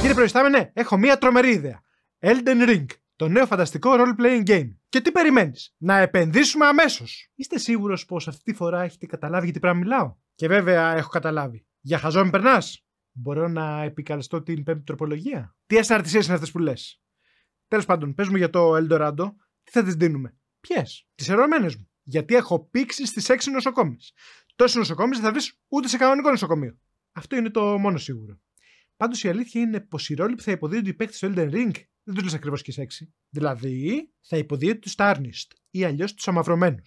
Κύριε Προϊστάμενε, έχω μία τρομερή ιδέα. Elden Ring, το νέο φανταστικό role-playing game. Και τι περιμένεις, Να επενδύσουμε αμέσως. Είστε σίγουρος πως αυτή τη φορά έχετε καταλάβει γιατί πράγμα μιλάω. Και βέβαια έχω καταλάβει. Για χαζό με περνάς. Μπορώ να επικαλεστώ την πέμπτη τροπολογία. Τι ασταρτησίες είναι αυτές που λες. Τέλος πάντων, μου για το Eldorado. Τι θα τις δίνουμε. Ποιες. Τις ερωμένες μου. Γιατί έχω πήξει στις έξι νοσοκόμες. Τόσε νοσοκόμες δεν θα βρεις ούτε σε κανονικό νοσοκομείο. Αυτό είναι το μόνο σίγουρο. Πάντως η αλήθεια είναι πως οι ρόλοι που θα υποδίδονται οι παίκτες στο Elden Ring δεν τους λες ακριβώς και σεξι. Δηλαδή, θα υποδίδονται τους Tarnished ή αλλιώς τους αμαυρωμένους,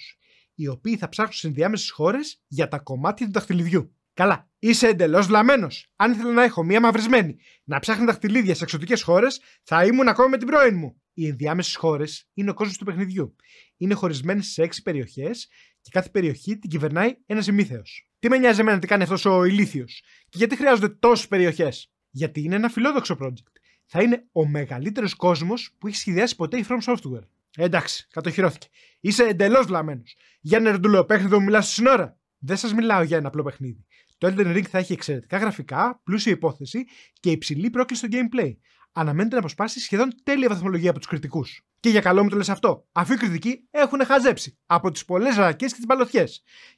οι οποίοι θα ψάχνουν στις ενδιάμεσες χώρες για τα κομμάτια του δαχτυλιδιού. Καλά, είσαι εντελώς βλαμμένος. Αν ήθελα να έχω μία μαυρισμένη να ψάχνει δαχτυλίδια σε εξωτικές χώρες, θα ήμουν ακόμα με την πρώην μου. Οι ενδιάμεσες χώρες είναι ο κόσμος του παιχνιδιού. Είναι χωρισμένες σε έξι περιοχές και κάθε περιοχή την κυβερνάει ένας ημίθεος. Τι με νοιάζει εμένα τι κάνει αυτός ο ηλίθιος και γιατί χρειάζονται τόσες περιοχές. Γιατί είναι ένα φιλόδοξο project. Θα είναι ο μεγαλύτερος κόσμος που έχει σχεδιάσει ποτέ η From Software. Εντάξει, κατοχυρώθηκε. Είσαι εντελώς βλαμμένος. Για ένα παιχνίδι μου μιλάς στην ώρα. Δεν σας μιλάω για ένα απλό παιχνίδι. Το Elden Ring θα έχει εξαιρετικά γραφικά, πλούσια υπόθεση και υψηλή πρόκληση στο gameplay. Αναμένεται να αποσπάσει σχεδόν τέλεια βαθμολογία από τους κριτικούς. Και για καλό μου το λες αυτό. Αφού οι κριτικοί έχουν χαζέψει από τις πολλές ρακές και τις παλωθιέ.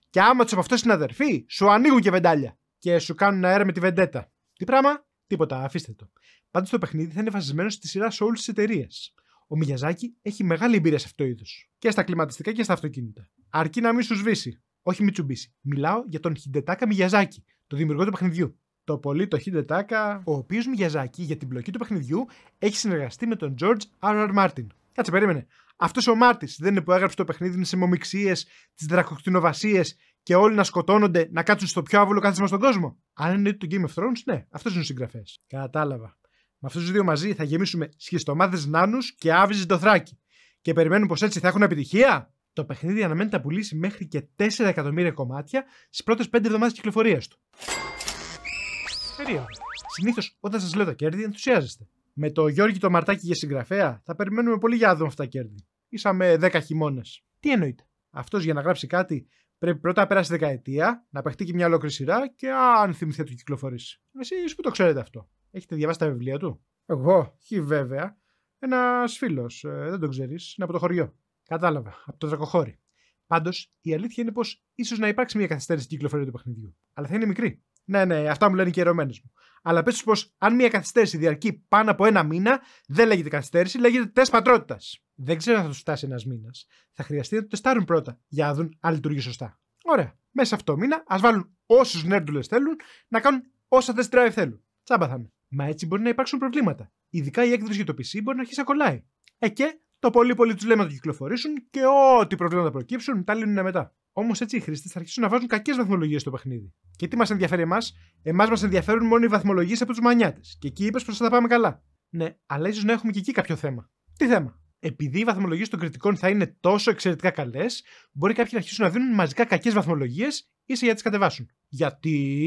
Και άμα τους από αυτό είναι αδερφοί, σου ανοίγουν και βεντάλια. Και σου κάνουν αέρα με τη βεντέτα. Τι πράγμα? Τίποτα, αφήστε το. Πάντως το παιχνίδι θα είναι βασισμένο στη σειρά σε όλες τις εταιρείες. Ο Μιγιαζάκη έχει μεγάλη εμπειρία σε αυτό το είδος. Και στα κλιματιστικά και στα αυτοκίνητα. Αρκεί να μην σου σβήσει. Όχι μη τσουμπήσει. Μιλάω για τον Χιντετάκα Μιγιαζάκη, το δημιουργό του παιχνιδιού. Το πολύ το Χιντετάκα, ο οποίος Μιγιαζάκη για την πλοκή του παιχνιδιού έχει συνεργαστεί με τον George R. Martin. Κάτσε, περίμενε. Αυτός ο Μάρτης δεν είναι που έγραψε το παιχνίδι με τι τι και όλοι να σκοτώνονται, να κάτσουν στο πιο άβολο κάθισμα στον κόσμο. Αν εννοείται το Game of Thrones, ναι, αυτό είναι ο συγγραφέα. Κατάλαβα. Με αυτούς τους δύο μαζί θα γεμίσουμε σχιστομάδες νάνους και άβυζες το θράκι. Και περιμένουν πως έτσι θα έχουν επιτυχία. Το παιχνίδι αναμένεται να πουλήσει μέχρι και 4 εκατομμύρια κομμάτια στις πρώτες 5 εβδομάδε κυκλοφορίας του. Περίοδο. Συνήθως όταν σας λέω τα κέρδη, ενθουσιάζεστε. Με το Γιώργη το Μαρτάκι για συγγραφέα θα περιμένουμε πολύ για να δούμε αυτά τα κέρδη. Ήσαμε 10 χειμώνες. Τι εννοείται. Αυτός για να γράψει κάτι Πρέπει πρώτα να πέρασει δεκαετία, να παχτεί και μια ολόκληρη σειρά και αν θυμηθεί ότι κυκλοφορήσει. Εσεί που το ξέρετε αυτό. Έχετε διαβάσει τα βιβλία του. Εγώ, χι βέβαια. Ένας φίλος, ε, δεν το ξέρεις, είναι από το χωριό. Κατάλαβα, από το τρακοχώρι. Πάντως, η αλήθεια είναι πως ίσως να υπάρξει μια καθυστέρηση κυκλοφορία του παιχνιδιού. Αλλά θα είναι μικρή. Ναι, ναι, αυτά μου λένε και οι ερωμένες μου. Αλλά πες πως, αν μια καθυστέρηση διαρκεί πάνω από ένα μήνα, δεν λέγεται καθυστέρηση, λέγεται τεστ πατρότητας. Δεν ξέρω αν θα τους φτάσει ένας μήνας. Θα χρειαστεί να το τεστάρουν πρώτα για να δουν αν λειτουργεί σωστά. Ωραία. Μέσα αυτό το μήνα, ας βάλουν όσους νέρντουλε θέλουν να κάνουν όσα τεστ drive θέλουν. Τσάμπα θα είναι. Μα έτσι μπορεί να υπάρξουν προβλήματα. Ειδικά η έκδοση για το PC μπορεί να αρχίσει να κολλάει. Ε και το πολύ πολύ τους λέμε να το κυκλοφορήσουν και ό,τι προβλήματα προκύψουν τα λύνουν μετά. Όμως έτσι οι χρήστες θα αρχίσουν να βάζουν κακές βαθμολογίες στο παιχνίδι. Και τι μας ενδιαφέρει εμάς, εμάς μας ενδιαφέρουν μόνο οι βαθμολογίες από τους μανιάτες. Και εκεί είπες πως θα τα πάμε καλά. Ναι, αλλά ίσως να έχουμε και εκεί κάποιο θέμα. Τι θέμα. Επειδή οι βαθμολογίες των κριτικών θα είναι τόσο εξαιρετικά καλές, μπορεί κάποιοι να αρχίσουν να δίνουν μαζικά κακές βαθμολογίες ίσα για τις κατεβάσουν. Γιατί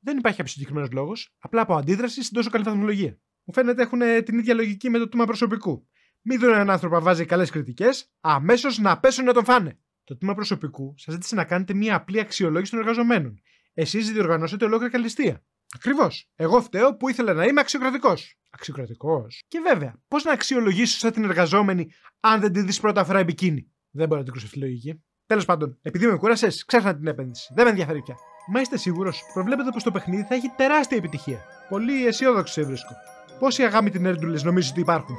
δεν υπάρχει κάποιος συγκεκριμένος λόγος, απλά από αντίδραση στην τόσο καλή βαθμολογία. Μου φαίνεται έχουν την ίδια λογική με το τμήμα προσωπικού. Μην δουν έναν άνθρωπο να βάζει καλές κριτικές, αμέσως να πέσουν να τον φάνε. Το τμήμα προσωπικού σας ζήτησε να κάνετε μια απλή αξιολόγηση των εργαζομένων. Εσείς διοργανώσετε ολόκληρη καλυστία. Ακριβώς. Εγώ φταίω που ήθελα να είμαι αξιοκρατικός. Αξιοκρατικός. Και βέβαια, πώς να αξιολογήσω σαν την εργαζόμενη αν δεν τη δεις πρώτα φορά επικίνη. Δεν μπορώ να την αυτή λογική. Τέλος πάντων, επειδή με κούρασες, ξέχασα την επένδυση. Δεν με ενδιαφέρει πια. Μα είστε σίγουρος, προβλέπετε πως το παιχνίδι θα έχει τεράστια επιτυχία. Πολύ αισιόδοξο σε βρίσκω. Πόσοι αγάμοι την έρντουλε νομίζω ότι υπάρχουν.